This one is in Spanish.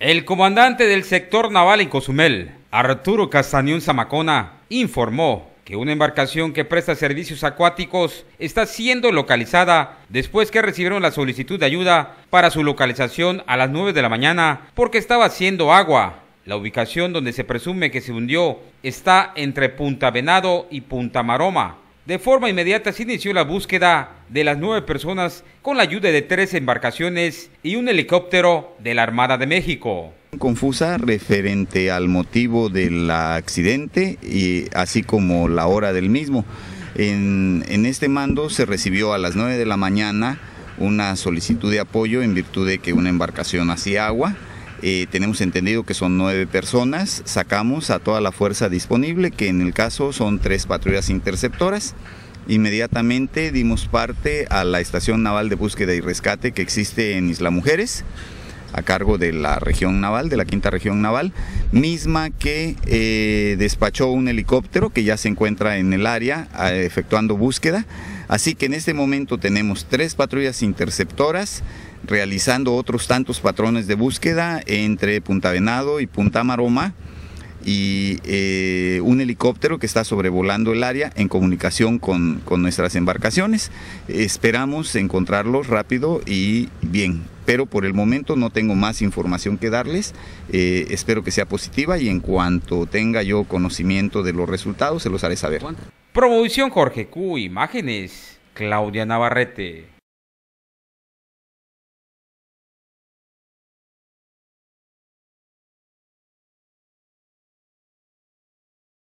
El comandante del sector naval en Cozumel, Arturo Castañón Zamacona, informó que una embarcación que presta servicios acuáticos está siendo localizada después que recibieron la solicitud de ayuda para su localización a las 9 de la mañana porque estaba haciendo agua. La ubicación donde se presume que se hundió está entre Punta Venado y Punta Maroma, de forma inmediata se inició la búsqueda de las nueve personas con la ayuda de tres embarcaciones y un helicóptero de la Armada de México. Confusa referente al motivo del accidente y así como la hora del mismo. En, este mando se recibió a las nueve de la mañana una solicitud de apoyo en virtud de que una embarcación hacía agua eh, tenemos entendido que son nueve personas, sacamos a toda la fuerza disponible, que en el caso son tres patrullas interceptoras. Inmediatamente dimos parte a la Estación Naval de Búsqueda y Rescate que existe en Isla Mujeres a cargo de la región naval, de la quinta región naval, misma que eh, despachó un helicóptero que ya se encuentra en el área efectuando búsqueda. Así que en este momento tenemos tres patrullas interceptoras realizando otros tantos patrones de búsqueda entre Punta Venado y Punta Maroma y eh, un helicóptero que está sobrevolando el área en comunicación con, nuestras embarcaciones. Esperamos encontrarlos rápido y bien pero por el momento no tengo más información que darles. Eh, espero que sea positiva y en cuanto tenga yo conocimiento de los resultados se los haré saber. Jorge Q, imágenes Claudia Navarrete.